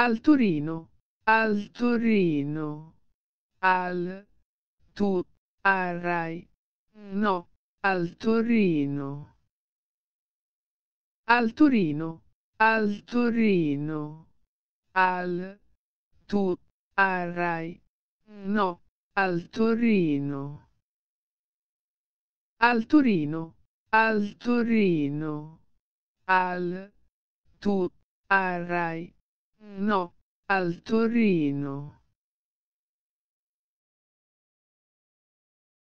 Al Torino, al Torino. Al tu arrai, No, al Torino. Al Torino, al Torino. Al tu arrai, No, al Torino. Al Torino, al Torino. Al tu arrai. Eh, no, al Torino.